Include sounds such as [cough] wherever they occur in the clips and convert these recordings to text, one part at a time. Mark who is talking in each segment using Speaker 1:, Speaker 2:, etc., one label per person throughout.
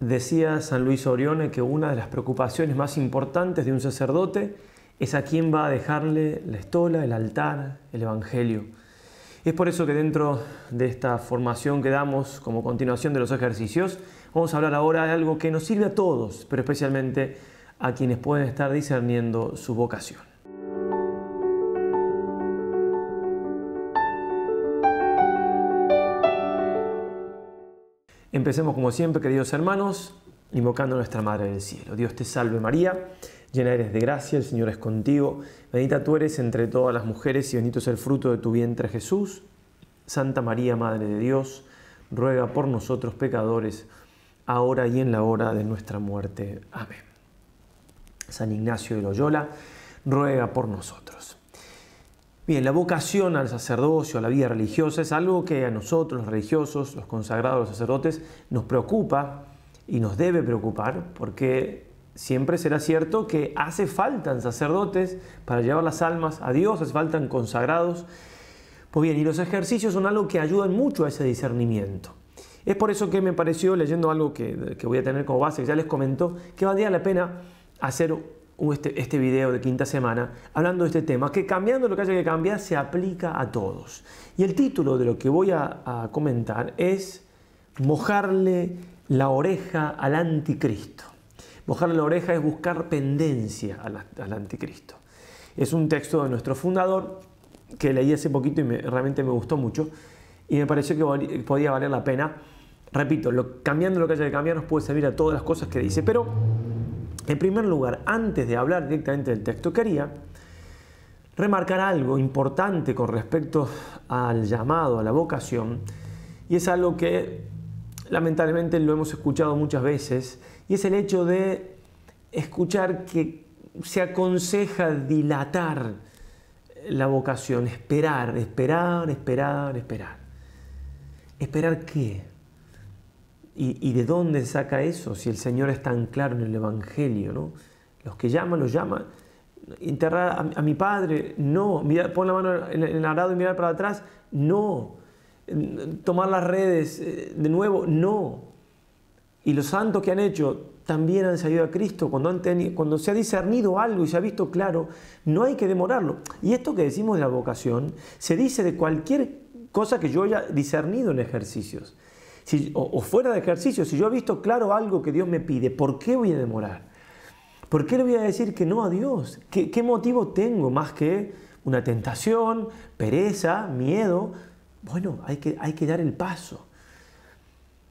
Speaker 1: Decía San Luis Orione que una de las preocupaciones más importantes de un sacerdote es a quién va a dejarle la estola, el altar, el Evangelio. Es por eso que dentro de esta formación que damos como continuación de los ejercicios, vamos a hablar ahora de algo que nos sirve a todos, pero especialmente a quienes pueden estar discerniendo su vocación. Empecemos como siempre, queridos hermanos, invocando a nuestra Madre del Cielo. Dios te salve María, llena eres de gracia, el Señor es contigo, bendita tú eres entre todas las mujeres y bendito es el fruto de tu vientre Jesús. Santa María, Madre de Dios, ruega por nosotros pecadores, ahora y en la hora de nuestra muerte. Amén. San Ignacio de Loyola, ruega por nosotros. Bien, la vocación al sacerdocio, a la vida religiosa, es algo que a nosotros, los religiosos, los consagrados, los sacerdotes, nos preocupa y nos debe preocupar, porque siempre será cierto que hace falta sacerdotes para llevar las almas a Dios, hace falta consagrados. Pues bien, y los ejercicios son algo que ayudan mucho a ese discernimiento. Es por eso que me pareció, leyendo algo que, voy a tener como base, que ya les comentó, que valdría la pena hacer este, este, video de quinta semana hablando de este tema, que cambiando lo que haya que cambiar se aplica a todos. Y el título de lo que voy a, comentar es Mojarle la oreja al anticristo. Mojarle la oreja es buscar pendencia al, anticristo. Es un texto de nuestro fundador que leí hace poquito y realmente me gustó mucho y me pareció que podía valer la pena. Repito, lo, cambiando lo que haya que cambiar nos puede servir a todas las cosas que dice, pero en primer lugar, antes de hablar directamente del texto, quería remarcar algo importante con respecto al llamado, a la vocación, y es algo que lamentablemente lo hemos escuchado muchas veces, y es el hecho de escuchar que se aconseja dilatar la vocación, esperar, esperar, esperar, esperar. ¿Esperar qué? ¿Y, de dónde saca eso si el Señor es tan claro en el Evangelio? ¿no? Los que llaman, los llaman. Enterrar a, mi padre, no. pon la mano en el arado y mirar para atrás, no. Tomar las redes eh, de nuevo, no. Y los santos que han hecho también han salido a Cristo. cuando se ha discernido algo y se ha visto claro, no hay que demorarlo. Y esto que decimos de la vocación se dice de cualquier cosa que yo haya discernido en ejercicios o, fuera de ejercicio, si yo he visto claro algo que Dios me pide, ¿por qué voy a demorar? ¿Por qué le voy a decir que no a Dios? ¿Qué, motivo tengo más que una tentación, pereza, miedo? Bueno, hay que, hay que dar el paso.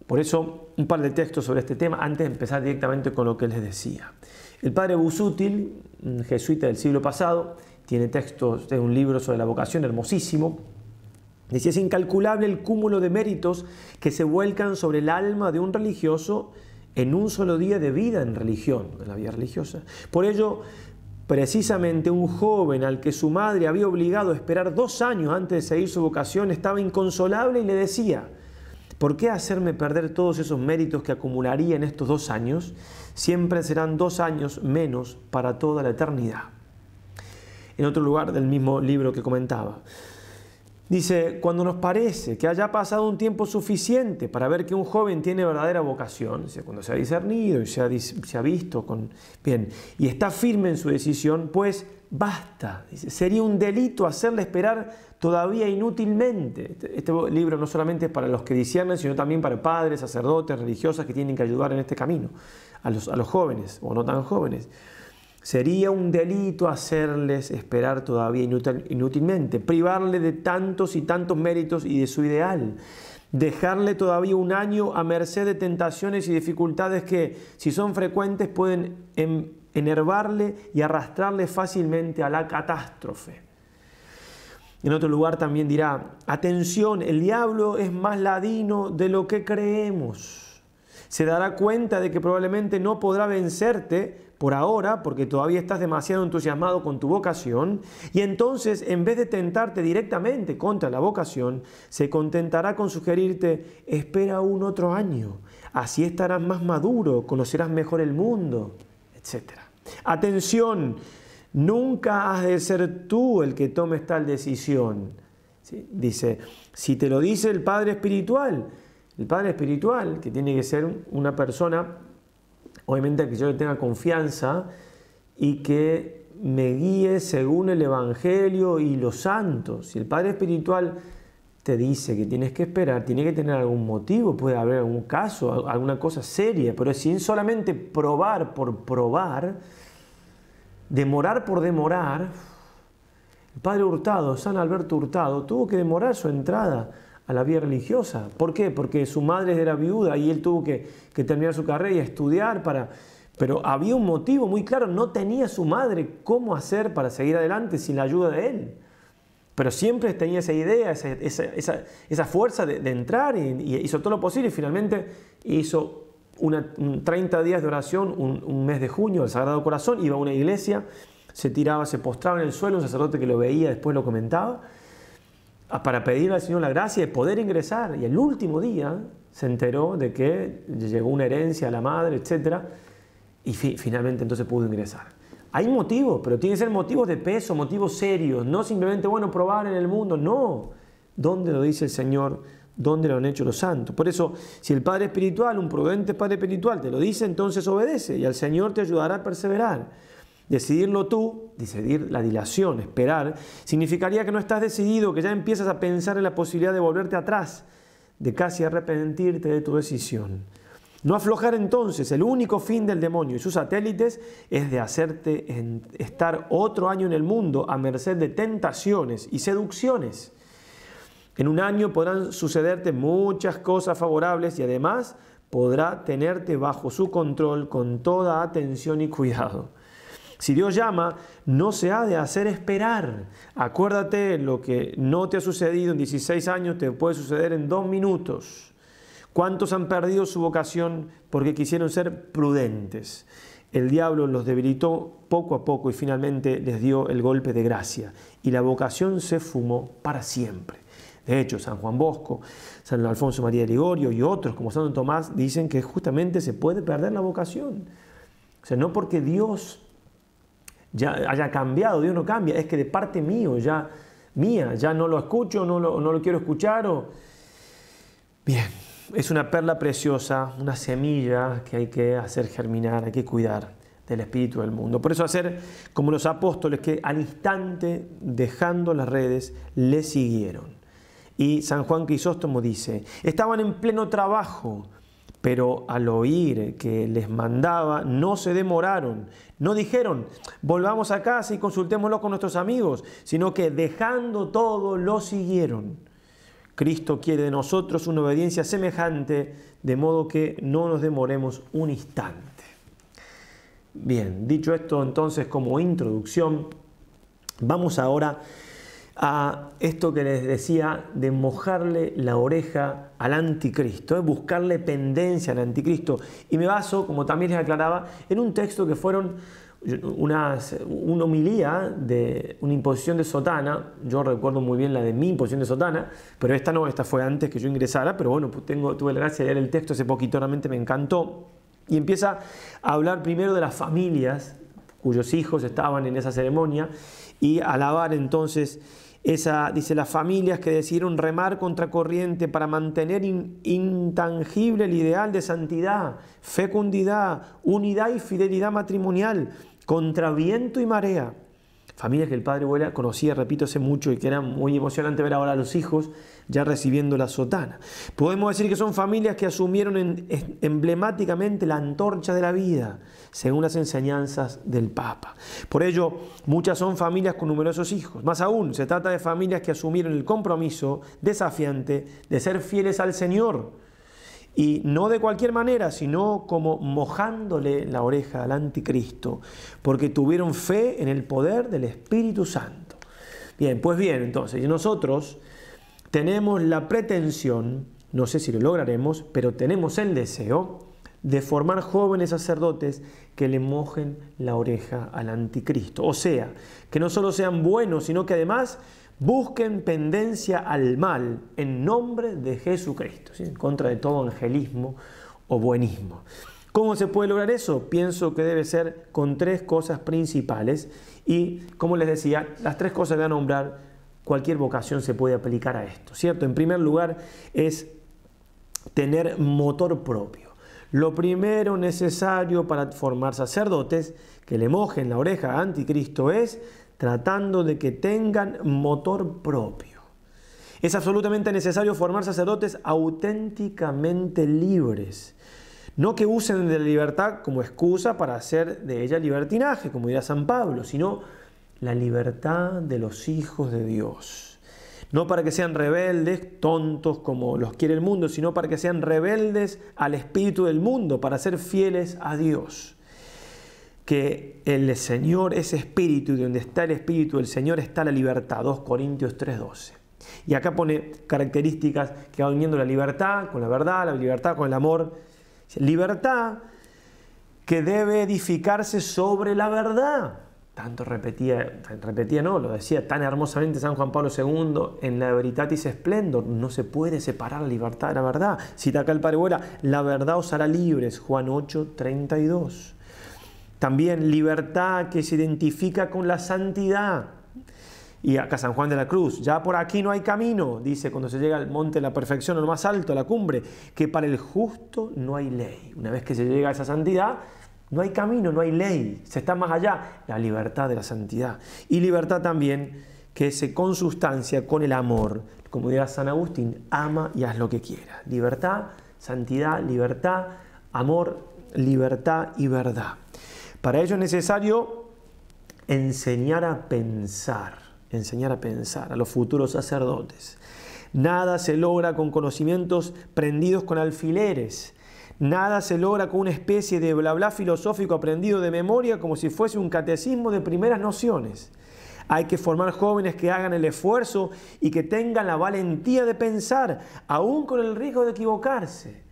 Speaker 1: Por eso, un par de textos sobre este tema antes de empezar directamente con lo que les decía. El padre Busútil, jesuita del siglo pasado, tiene textos de un libro sobre la vocación hermosísimo, Decía, es incalculable el cúmulo de méritos que se vuelcan sobre el alma de un religioso en un solo día de vida en religión, en la vida religiosa. Por ello, precisamente un joven al que su madre había obligado a esperar dos años antes de seguir su vocación estaba inconsolable y le decía, ¿por qué hacerme perder todos esos méritos que acumularía en estos dos años? Siempre serán dos años menos para toda la eternidad. En otro lugar del mismo libro que comentaba. Dice, cuando nos parece que haya pasado un tiempo suficiente para ver que un joven tiene verdadera vocación, cuando se ha discernido y se ha, visto con, bien, y está firme en su decisión, pues basta. sería un delito hacerle esperar todavía inútilmente. Este, este libro no solamente es para los que disciernen, sino también para padres, sacerdotes, religiosas que tienen que ayudar en este camino, a los jóvenes o no tan jóvenes. Sería un delito hacerles esperar todavía inútilmente, privarle de tantos y tantos méritos y de su ideal, dejarle todavía un año a merced de tentaciones y dificultades que, si son frecuentes, pueden enervarle y arrastrarle fácilmente a la catástrofe. En otro lugar también dirá, atención, el diablo es más ladino de lo que creemos. Se dará cuenta de que probablemente no podrá vencerte, por ahora porque todavía estás demasiado entusiasmado con tu vocación y entonces en vez de tentarte directamente contra la vocación, se contentará con sugerirte espera un otro año, así estarás más maduro, conocerás mejor el mundo, etc. Atención, nunca has de ser tú el que tomes tal decisión. Dice, si te lo dice el Padre Espiritual, el Padre Espiritual, que tiene que ser una persona Obviamente que yo le tenga confianza y que me guíe según el Evangelio y los santos. Si el Padre Espiritual te dice que tienes que esperar, tiene que tener algún motivo, puede haber algún caso, alguna cosa seria, pero sin solamente probar por probar, demorar por demorar, el padre Hurtado, San Alberto Hurtado, tuvo que demorar su entrada a la vida religiosa. ¿Por qué? Porque su madre era viuda y él tuvo que, terminar su carrera y estudiar para... Pero había un motivo muy claro, no tenía su madre cómo hacer para seguir adelante sin la ayuda de él. Pero siempre tenía esa idea, esa, fuerza de, entrar y, hizo todo lo posible y finalmente hizo una, 30 días de oración, un, un mes de junio, el Sagrado Corazón, iba a una iglesia, se tiraba, se postraba en el suelo, un sacerdote que lo veía, después lo comentaba. Ah, para pedirle al Señor la gracia de poder ingresar. Y el último día se enteró de que llegó una herencia a la madre, etc. Y finalmente entonces pudo ingresar. Hay motivos, pero tienen que ser motivos de peso, motivos serios, no simplemente, bueno, probar en el mundo, no. ¿Dónde lo dice el Señor? ¿Dónde lo han hecho los santos? Por eso, si el Padre Espiritual, un prudente Padre Espiritual, te lo dice, entonces obedece y al Señor te ayudará a perseverar. Decidirlo tú decidir, la dilación, esperar, significaría que no estás decidido, que ya empiezas a pensar en la posibilidad de volverte atrás, de casi arrepentirte de tu decisión. No aflojar entonces, el único fin del demonio y sus satélites es de hacerte estar otro año en el mundo a merced de tentaciones y seducciones. En un año podrán sucederte muchas cosas favorables y además podrá tenerte bajo su control con toda atención y cuidado. Si Dios llama, no se ha de hacer esperar. Acuérdate, lo que no te ha sucedido en 16 años te puede suceder en dos minutos. ¿Cuántos han perdido su vocación porque quisieron ser prudentes? El diablo los debilitó poco a poco y finalmente les dio el golpe de gracia y la vocación se fumó para siempre. De hecho, San Juan Bosco, San Alfonso María de Ligorio y otros como San Tomás dicen que justamente se puede perder la vocación. O sea, no porque Dios ya haya cambiado, Dios no cambia, es que de parte mío, ya mía, ya no lo escucho, no lo, no lo quiero escuchar. O... Bien, es una perla preciosa, una semilla que hay que hacer germinar, hay que cuidar del espíritu del mundo. Por eso hacer como los apóstoles que al instante, dejando las redes, le siguieron. Y San Juan Crisóstomo dice, estaban en pleno trabajo, pero al oír que les mandaba, no se demoraron, no dijeron, volvamos a casa y consultémoslo con nuestros amigos, sino que dejando todo, lo siguieron. Cristo quiere de nosotros una obediencia semejante, de modo que no nos demoremos un instante. Bien, dicho esto entonces como introducción, vamos ahora a a esto que les decía de mojarle la oreja al anticristo, de eh, buscarle pendencia al anticristo. Y me baso, como también les aclaraba, en un texto que fueron unas, una homilía de una imposición de sotana, yo recuerdo muy bien la de mi imposición de sotana, pero esta no, esta fue antes que yo ingresara, pero bueno, pues tengo, tuve la gracia de leer el texto hace poquito, realmente me encantó. Y empieza a hablar primero de las familias cuyos hijos estaban en esa ceremonia y alabar entonces esa, dice, las familias que decidieron remar contra corriente para mantener intangible el ideal de santidad, fecundidad, unidad y fidelidad matrimonial, contra viento y marea. Familias que el padre abuela conocía, repito, hace mucho y que era muy emocionante ver ahora a los hijos ya recibiendo la sotana. Podemos decir que son familias que asumieron emblemáticamente la antorcha de la vida, según las enseñanzas del Papa. Por ello, muchas son familias con numerosos hijos. Más aún, se trata de familias que asumieron el compromiso desafiante de ser fieles al Señor. Y no de cualquier manera, sino como mojándole la oreja al anticristo, porque tuvieron fe en el poder del Espíritu Santo. Bien, pues bien, entonces, y nosotros tenemos la pretensión, no sé si lo lograremos, pero tenemos el deseo de formar jóvenes sacerdotes que le mojen la oreja al anticristo. O sea, que no solo sean buenos, sino que además busquen pendencia al mal en nombre de Jesucristo, en contra de todo angelismo o buenismo. ¿Cómo se puede lograr eso? Pienso que debe ser con tres cosas principales y, como les decía, las tres cosas que voy a nombrar cualquier vocación se puede aplicar a esto, ¿cierto? En primer lugar es tener motor propio. Lo primero necesario para formar sacerdotes que le mojen la oreja a Anticristo es tratando de que tengan motor propio. Es absolutamente necesario formar sacerdotes auténticamente libres. No que usen de la libertad como excusa para hacer de ella libertinaje, como dirá San Pablo, sino la libertad de los hijos de Dios. No para que sean rebeldes, tontos como los quiere el mundo, sino para que sean rebeldes al espíritu del mundo, para ser fieles a Dios. Que el Señor es espíritu y donde está el espíritu del Señor está la libertad. 2 Corintios 3:12. Y acá pone características que va uniendo la libertad con la verdad, la libertad con el amor. Libertad que debe edificarse sobre la verdad tanto repetía, repetía no, lo decía tan hermosamente San Juan Pablo II en la Veritatis Splendor, no se puede separar la libertad de la verdad. Cita acá el padre la verdad os hará libres, Juan 8, 32. También libertad que se identifica con la santidad. Y acá San Juan de la Cruz, ya por aquí no hay camino, dice cuando se llega al monte de la perfección, o lo más alto, a la cumbre, que para el justo no hay ley. Una vez que se llega a esa santidad, no hay camino, no hay ley, se está más allá, la libertad de la santidad. Y libertad también que se consustancia con el amor. Como dirá San Agustín, ama y haz lo que quiera. Libertad, santidad, libertad, amor, libertad y verdad. Para ello es necesario enseñar a pensar, enseñar a pensar a los futuros sacerdotes. Nada se logra con conocimientos prendidos con alfileres, Nada se logra con una especie de bla bla filosófico aprendido de memoria como si fuese un catecismo de primeras nociones. Hay que formar jóvenes que hagan el esfuerzo y que tengan la valentía de pensar, aún con el riesgo de equivocarse.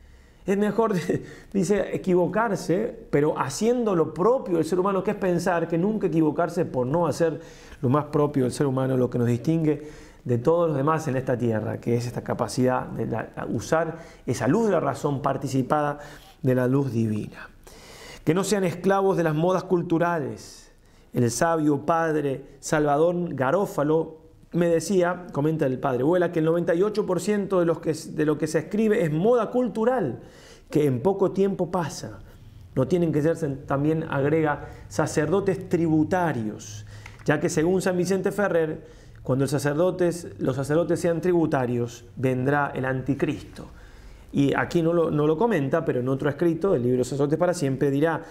Speaker 1: Es mejor, [laughs] dice, equivocarse, pero haciendo lo propio del ser humano, que es pensar, que nunca equivocarse por no hacer lo más propio del ser humano, lo que nos distingue de todos los demás en esta tierra, que es esta capacidad de usar esa luz de la razón participada de la luz divina. Que no sean esclavos de las modas culturales. El sabio padre Salvador Garófalo me decía, comenta el padre Vuela, que el 98% de, de lo que se escribe es moda cultural, que en poco tiempo pasa. No tienen que ser, también agrega, sacerdotes tributarios, ya que según San Vicente Ferrer, cuando los sacerdotes sean tributarios, vendrá el anticristo. Y aquí no lo, no lo comenta, pero en otro escrito, el libro Sacerdotes para siempre, dirá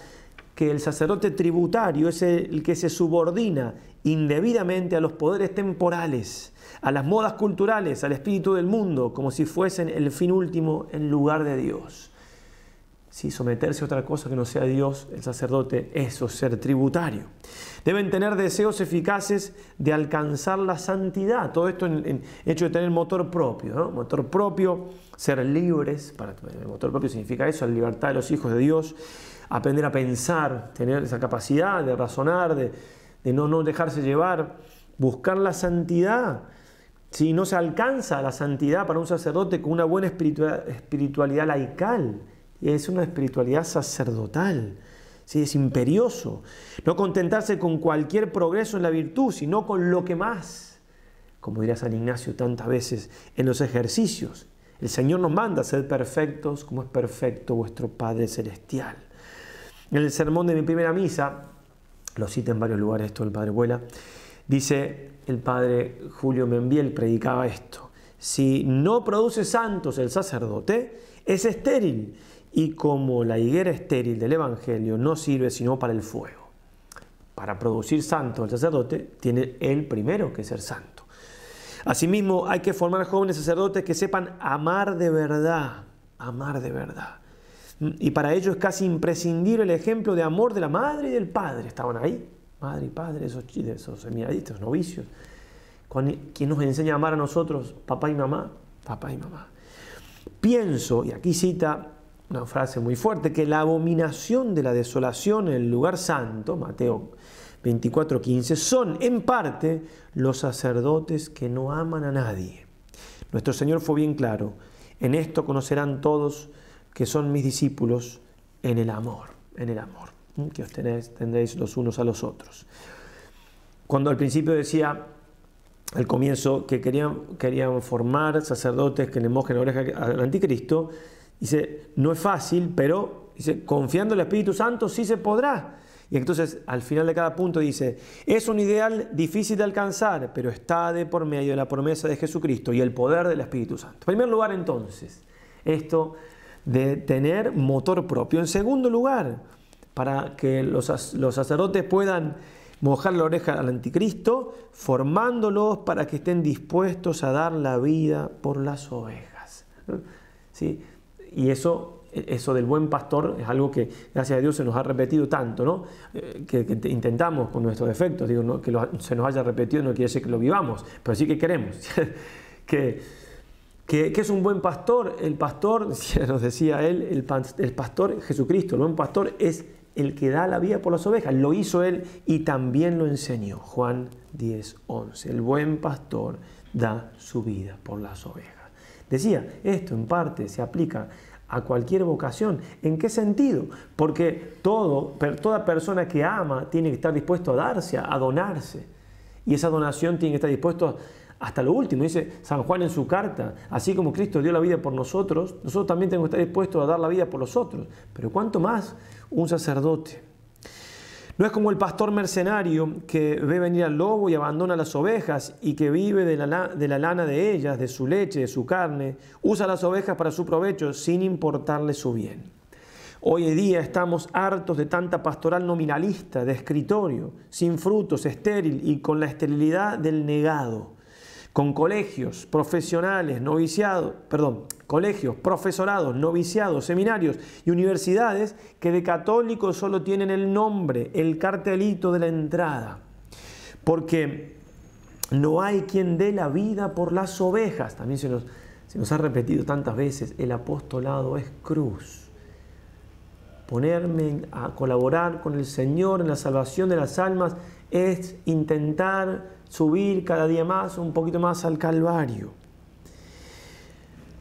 Speaker 1: que el sacerdote tributario es el que se subordina indebidamente a los poderes temporales, a las modas culturales, al espíritu del mundo, como si fuesen el fin último en lugar de Dios si someterse a otra cosa que no sea Dios, el sacerdote, eso ser tributario. Deben tener deseos eficaces de alcanzar la santidad. Todo esto en, hecho de tener motor propio, Motor propio, ser libres. el motor propio significa eso, la libertad de los hijos de Dios. Aprender a pensar, tener esa capacidad de razonar, de, no, no dejarse llevar. Buscar la santidad. Si no se alcanza la santidad para un sacerdote con una buena espiritualidad laical es una espiritualidad sacerdotal. ¿sí? Es imperioso. No contentarse con cualquier progreso en la virtud, sino con lo que más. Como dirá San Ignacio tantas veces en los ejercicios. El Señor nos manda a ser perfectos como es perfecto vuestro Padre Celestial. En el sermón de mi primera misa, lo cita en varios lugares esto el Padre Abuela, dice el Padre Julio Membiel, predicaba esto. Si no produce santos el sacerdote, es estéril y como la higuera estéril del Evangelio no sirve sino para el fuego. Para producir santo el sacerdote tiene él primero que ser santo. Asimismo hay que formar jóvenes sacerdotes que sepan amar de verdad, amar de verdad. Y para ello es casi imprescindible el ejemplo de amor de la madre y del padre. Estaban ahí, madre y padre, esos, esos seminarios, novicios. ¿Quién nos enseña a amar a nosotros? Papá y mamá, papá y mamá. Pienso, y aquí cita una frase muy fuerte, que la abominación de la desolación en el lugar santo, Mateo 15, son en parte los sacerdotes que no aman a nadie. Nuestro Señor fue bien claro, en esto conocerán todos que son mis discípulos en el amor, en el amor, que os tendréis los unos a los otros. Cuando al principio decía, al comienzo, que querían, querían formar sacerdotes que le mojen la oreja al anticristo, Dice, no es fácil, pero confiando en el Espíritu Santo sí se podrá. Y entonces al final de cada punto dice, es un ideal difícil de alcanzar, pero está de por medio de la promesa de Jesucristo y el poder del Espíritu Santo. En primer lugar entonces, esto de tener motor propio. En segundo lugar, para que los, los sacerdotes puedan mojar la oreja al anticristo, formándolos para que estén dispuestos a dar la vida por las ovejas. ¿Sí? y eso eso del buen pastor es algo que, gracias a Dios, se nos ha repetido tanto, ¿no? Eh, que, intentamos con nuestros defectos, digo, ¿no? que se nos haya repetido no quiere decir que lo vivamos, pero sí que queremos. [laughs] que, que, es un buen pastor? El pastor, nos [laughs] decía él, el, el pastor Jesucristo, el buen pastor es el que da la vida por las ovejas, lo hizo él y también lo enseñó, Juan 10, 11. El buen pastor da su vida por las ovejas. Decía, esto en parte se aplica a cualquier vocación. ¿En qué sentido? Porque toda persona que ama tiene que estar dispuesto a darse, a donarse. Y esa donación tiene que estar dispuesto hasta lo último. Dice San Juan en su carta, así como Cristo dio la vida por nosotros, nosotros también tenemos que estar dispuestos a dar la vida por los otros. Pero cuánto más un sacerdote no es como el pastor mercenario que ve venir al lobo y abandona las ovejas y que vive de la, lana de ellas, de su leche, de su carne, usa las ovejas para su provecho sin importarle su bien. Hoy en día estamos hartos de tanta pastoral nominalista, de escritorio, sin frutos, estéril y con la esterilidad del negado con colegios, profesionales, noviciados, perdón, colegios, profesorados, noviciados, seminarios y universidades que de católicos solo tienen el nombre, el cartelito de la entrada. Porque no hay quien dé la vida por las ovejas. También se nos, se nos ha repetido tantas veces, el apostolado es cruz. Ponerme a colaborar con el Señor en la salvación de las almas es intentar subir cada día más, un poquito más al Calvario.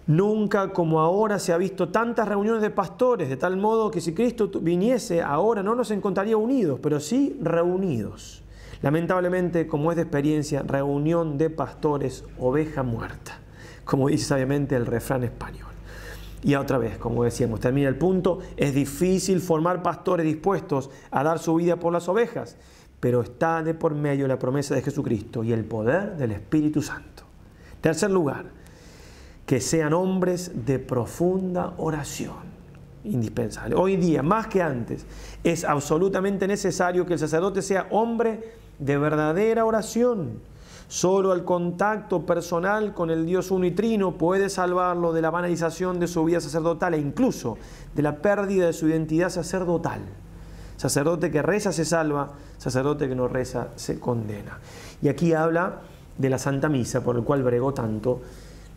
Speaker 1: Nunca como ahora se ha visto tantas reuniones de pastores, de tal modo que si Cristo viniese ahora no nos encontraría unidos, pero sí reunidos. Lamentablemente, como es de experiencia, reunión de pastores, oveja muerta, como dice sabiamente el refrán español. Y otra vez, como decíamos, termina el punto, es difícil formar pastores dispuestos a dar su vida por las ovejas pero está de por medio la promesa de Jesucristo y el poder del Espíritu Santo. Tercer lugar, que sean hombres de profunda oración. Indispensable. Hoy día, más que antes, es absolutamente necesario que el sacerdote sea hombre de verdadera oración. Solo el contacto personal con el Dios Unitrino puede salvarlo de la banalización de su vida sacerdotal e incluso de la pérdida de su identidad sacerdotal. Sacerdote que reza se salva, sacerdote que no reza se condena. Y aquí habla de la Santa Misa, por la cual bregó tanto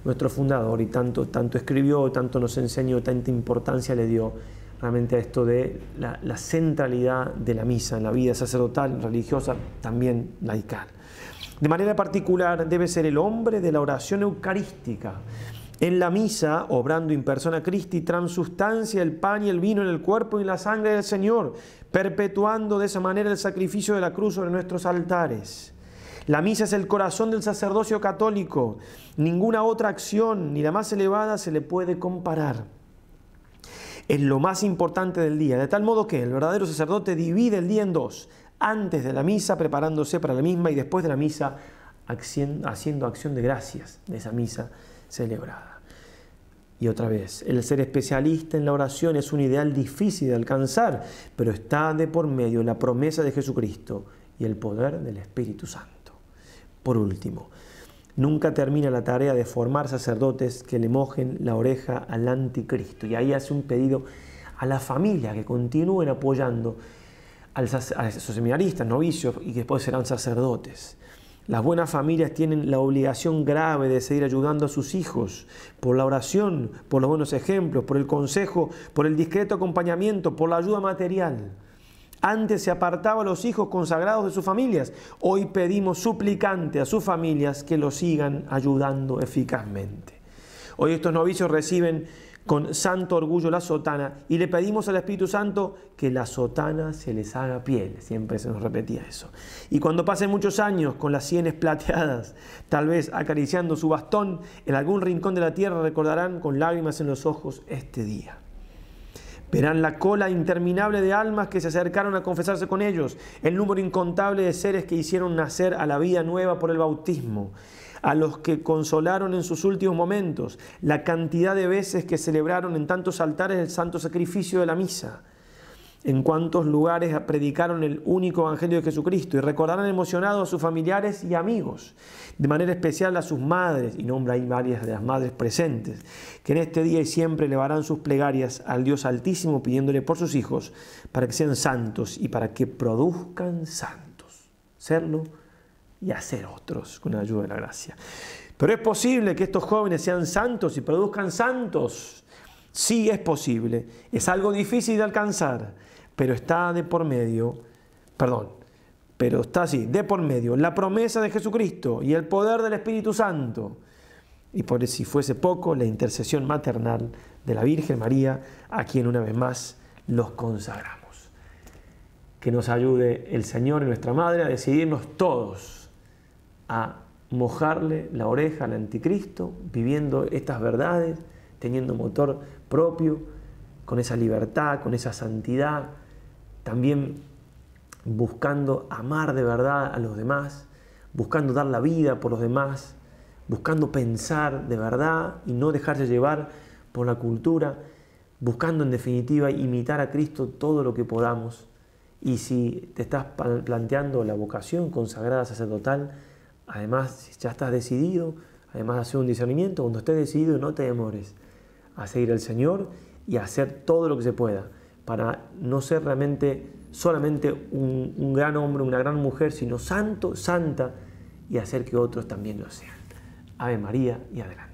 Speaker 1: nuestro fundador y tanto, tanto escribió, tanto nos enseñó, tanta importancia le dio realmente a esto de la, centralidad de la misa en la vida sacerdotal, religiosa, también laical. De manera particular debe ser el hombre de la oración eucarística, en la misa, obrando in persona Christi, transustancia el pan y el vino en el cuerpo y la sangre del Señor, perpetuando de esa manera el sacrificio de la cruz sobre nuestros altares. La misa es el corazón del sacerdocio católico. Ninguna otra acción, ni la más elevada, se le puede comparar. Es lo más importante del día, de tal modo que el verdadero sacerdote divide el día en dos, antes de la misa preparándose para la misma y después de la misa haciendo acción de gracias de esa misa celebrada. Y otra vez, el ser especialista en la oración es un ideal difícil de alcanzar, pero está de por medio la promesa de Jesucristo y el poder del Espíritu Santo. Por último, nunca termina la tarea de formar sacerdotes que le mojen la oreja al anticristo. Y ahí hace un pedido a la familia que continúen apoyando a esos seminaristas, novicios y que después serán sacerdotes. Las buenas familias tienen la obligación grave de seguir ayudando a sus hijos por la oración, por los buenos ejemplos, por el consejo, por el discreto acompañamiento, por la ayuda material. Antes se apartaba a los hijos consagrados de sus familias. Hoy pedimos suplicante a sus familias que los sigan ayudando eficazmente. Hoy estos novicios reciben con santo orgullo la sotana y le pedimos al Espíritu Santo que la sotana se les haga piel. Siempre se nos repetía eso. Y cuando pasen muchos años con las sienes plateadas, tal vez acariciando su bastón, en algún rincón de la tierra recordarán con lágrimas en los ojos este día. Verán la cola interminable de almas que se acercaron a confesarse con ellos, el número incontable de seres que hicieron nacer a la vida nueva por el bautismo a los que consolaron en sus últimos momentos, la cantidad de veces que celebraron en tantos altares el santo sacrificio de la misa, en cuántos lugares predicaron el único Evangelio de Jesucristo y recordarán emocionados a sus familiares y amigos, de manera especial a sus madres, y nombra ahí varias de las madres presentes, que en este día y siempre elevarán sus plegarias al Dios Altísimo pidiéndole por sus hijos para que sean santos y para que produzcan santos. Serlo y hacer otros con la ayuda de la gracia. Pero es posible que estos jóvenes sean santos y produzcan santos. Sí es posible. Es algo difícil de alcanzar, pero está de por medio, perdón, pero está así, de por medio, la promesa de Jesucristo y el poder del Espíritu Santo. Y por si fuese poco, la intercesión maternal de la Virgen María, a quien una vez más los consagramos. Que nos ayude el Señor y nuestra Madre a decidirnos todos a mojarle la oreja al anticristo, viviendo estas verdades, teniendo motor propio, con esa libertad, con esa santidad, también buscando amar de verdad a los demás, buscando dar la vida por los demás, buscando pensar de verdad y no dejarse llevar por la cultura, buscando en definitiva imitar a Cristo todo lo que podamos. Y si te estás planteando la vocación consagrada sacerdotal, Además, si ya estás decidido, además de hacer un discernimiento, cuando estés decidido no te demores a seguir al Señor y a hacer todo lo que se pueda para no ser realmente solamente un, un gran hombre, una gran mujer, sino santo, santa y hacer que otros también lo sean. Ave María y adelante.